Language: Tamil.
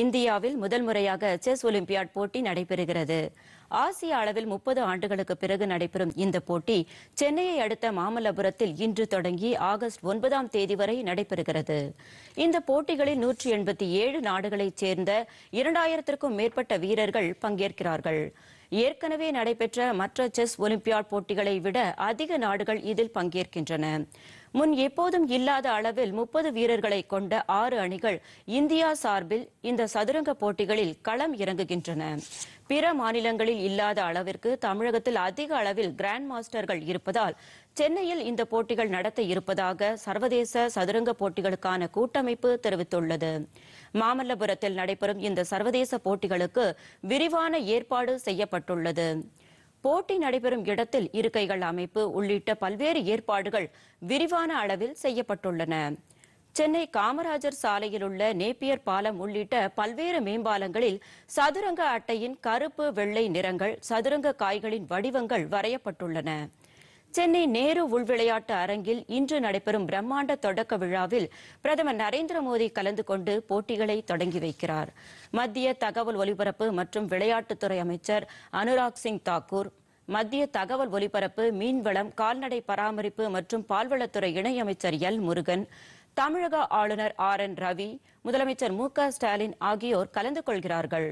இந்தியாவில் முதல் முறையாக செஸ் ஒலிம்பியாட் போட்டி நடைபெறுகிறது ஆசிய அளவில் முப்பது ஆண்டுகளுக்கு பிறகு நடைபெறும் இந்த போட்டி சென்னையை அடுத்த மாமல்லபுரத்தில் இன்று தொடங்கி ஆகஸ்ட் ஒன்பதாம் தேதி வரை நடைபெறுகிறது இந்த போட்டிகளில் நூற்றி எண்பத்தி ஏழு நாடுகளைச் சேர்ந்த இரண்டாயிரத்திற்கும் மேற்பட்ட வீரர்கள் பங்கேற்கிறார்கள் ஏற்கனவே நடைபெற்ற மற்ற செஸ் ஒலிம்பியாட் போட்டிகளை விட அதிக நாடுகள் இதில் பங்கேற்கின்றன முன் எப்போதும் இல்லாத அளவில் முப்பது வீரர்களை கொண்ட ஆறு அணிகள் இந்தியா சார்பில் இந்த சதுரங்க போட்டிகளில் களம் இறங்குகின்றன பிற மாநிலங்களில் இல்லாத அளவிற்கு தமிழகத்தில் அதிக அளவில் கிராண்ட் மாஸ்டர்கள் இருப்பதால் சென்னையில் இந்த போட்டிகள் நடத்த இருப்பதாக சர்வதேச சதுரங்க போட்டிகளுக்கான கூட்டமைப்பு தெரிவித்துள்ளது மாமல்லபுரத்தில் நடைபெறும் இந்த சர்வதேச போட்டிகளுக்கு விரிவான ஏற்பாடு செய்யப்பட்டுள்ளது போட்டி நடைபெறும் இடத்தில் இருக்கைகள் அமைப்பு உள்ளிட்ட பல்வேறு ஏற்பாடுகள் விரிவான அளவில் செய்யப்பட்டுள்ளன சென்னை காமராஜர் சாலையில் உள்ள நேப்பியர் பாலம் உள்ளிட்ட பல்வேறு மேம்பாலங்களில் சதுரங்க அட்டையின் கருப்பு வெள்ளை நிறங்கள் சதுரங்க காய்களின் வடிவங்கள் வரையப்பட்டுள்ளன சென்னை நேரு உள்விளையாட்டு அரங்கில் இன்று நடைபெறும் பிரம்மாண்ட தொடக்க விழாவில் பிரதமர் நரேந்திர மோடி கலந்து கொண்டு போட்டிகளை தொடங்கி வைக்கிறார் மத்திய தகவல் ஒலிபரப்பு மற்றும் விளையாட்டுத்துறை அமைச்சர் அனுராக் சிங் தாக்கூர் மத்திய தகவல் ஒலிபரப்பு மீன்வளம் கால்நடை பராமரிப்பு மற்றும் பால்வளத்துறை இணையமைச்சர் எல் முருகன் தமிழக ஆளுநர் ஆர் என் ரவி முதலமைச்சர் மு க ஸ்டாலின் ஆகியோர் கலந்து கொள்கிறார்கள்